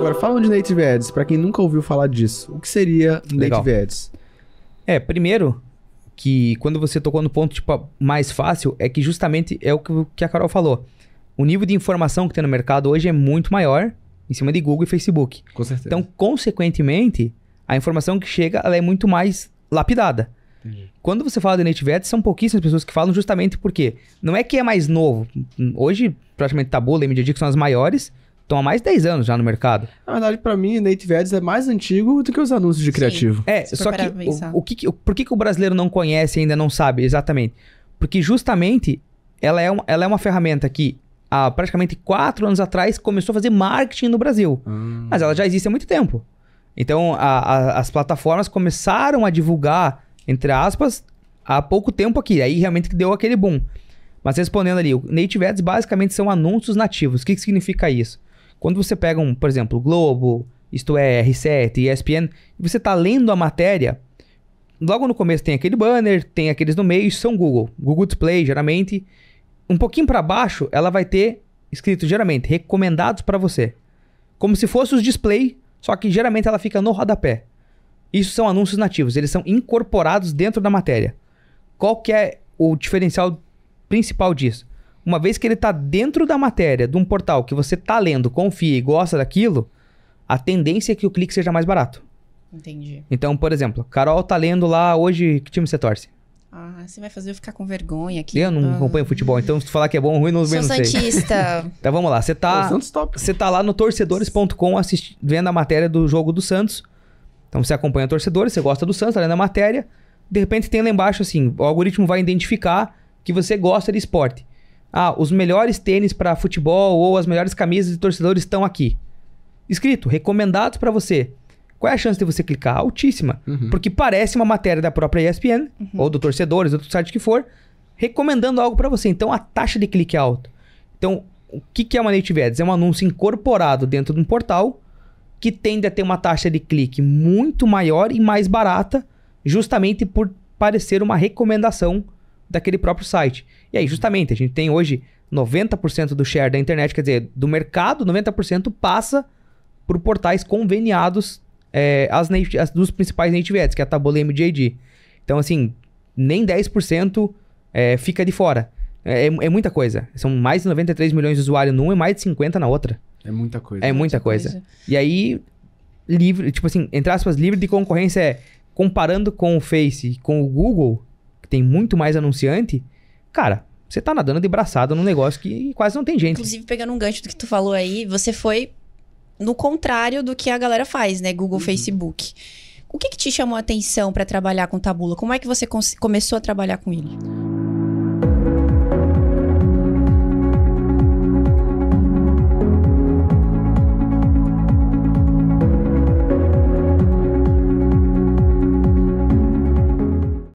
Agora, falam de Native Ads, para quem nunca ouviu falar disso. O que seria Legal. Native Ads? É, primeiro, que quando você tocou no ponto tipo, mais fácil, é que justamente é o que a Carol falou. O nível de informação que tem no mercado hoje é muito maior em cima de Google e Facebook. Com certeza. Então, consequentemente, a informação que chega ela é muito mais lapidada. Entendi. Quando você fala de native ads, são pouquíssimas pessoas que falam justamente porque não é que é mais novo. Hoje, praticamente Taboola e MediaDick são as maiores, estão há mais de 10 anos já no mercado. Na verdade, para mim, Native Ads é mais antigo do que os anúncios de criativo. Sim, é, só que, o, o, que o, por que, que o brasileiro não conhece e ainda não sabe exatamente? Porque justamente ela é uma, ela é uma ferramenta que há praticamente 4 anos atrás começou a fazer marketing no Brasil. Hum. Mas ela já existe há muito tempo. Então, a, a, as plataformas começaram a divulgar, entre aspas, há pouco tempo aqui. Aí realmente que deu aquele boom. Mas respondendo ali, o Native Ads basicamente são anúncios nativos. O que, que significa isso? Quando você pega um, por exemplo, Globo, isto é, R7, ESPN, e você está lendo a matéria, logo no começo tem aquele banner, tem aqueles no meio, são Google. Google Display, geralmente. Um pouquinho para baixo, ela vai ter escrito, geralmente, recomendados para você. Como se fosse os display, só que geralmente ela fica no rodapé. Isso são anúncios nativos, eles são incorporados dentro da matéria. Qual que é o diferencial principal disso? uma vez que ele está dentro da matéria de um portal que você está lendo, confia e gosta daquilo, a tendência é que o clique seja mais barato. Entendi. Então, por exemplo, Carol tá lendo lá hoje, que time você torce? Ah, você vai fazer eu ficar com vergonha aqui. Eu não ah. acompanho futebol, então se tu falar que é bom ou ruim, não, Sou eu não Santista. sei. então vamos lá, você tá, você tá lá no torcedores.com vendo a matéria do jogo do Santos. Então você acompanha torcedores, você gosta do Santos, tá lendo a matéria. De repente tem lá embaixo assim, o algoritmo vai identificar que você gosta de esporte. Ah, os melhores tênis para futebol ou as melhores camisas de torcedores estão aqui. Escrito, recomendados para você. Qual é a chance de você clicar? Altíssima. Uhum. Porque parece uma matéria da própria ESPN, uhum. ou do torcedores, ou do site que for, recomendando algo para você. Então a taxa de clique é alta. Então, o que, que é uma Native Ads? É um anúncio incorporado dentro de um portal que tende a ter uma taxa de clique muito maior e mais barata, justamente por parecer uma recomendação daquele próprio site. E aí, justamente, a gente tem hoje 90% do share da internet, quer dizer, do mercado, 90% passa por portais conveniados é, as, as, dos principais native ads, que é a Taboola e MJD. Então, assim, nem 10% é, fica de fora. É, é, é, muita coisa. São mais de 93 milhões de usuários numa e mais de 50 na outra. É muita coisa. É muita, muita coisa. coisa. E aí, livre, tipo assim, entre aspas, livre de concorrência é comparando com o Face com o Google, tem muito mais anunciante, cara, você tá nadando de braçada num negócio que quase não tem gente. Inclusive, pegando um gancho do que tu falou aí, você foi no contrário do que a galera faz, né? Google, uhum. Facebook. O que, que te chamou a atenção para trabalhar com Tabula? Como é que você começou a trabalhar com ele?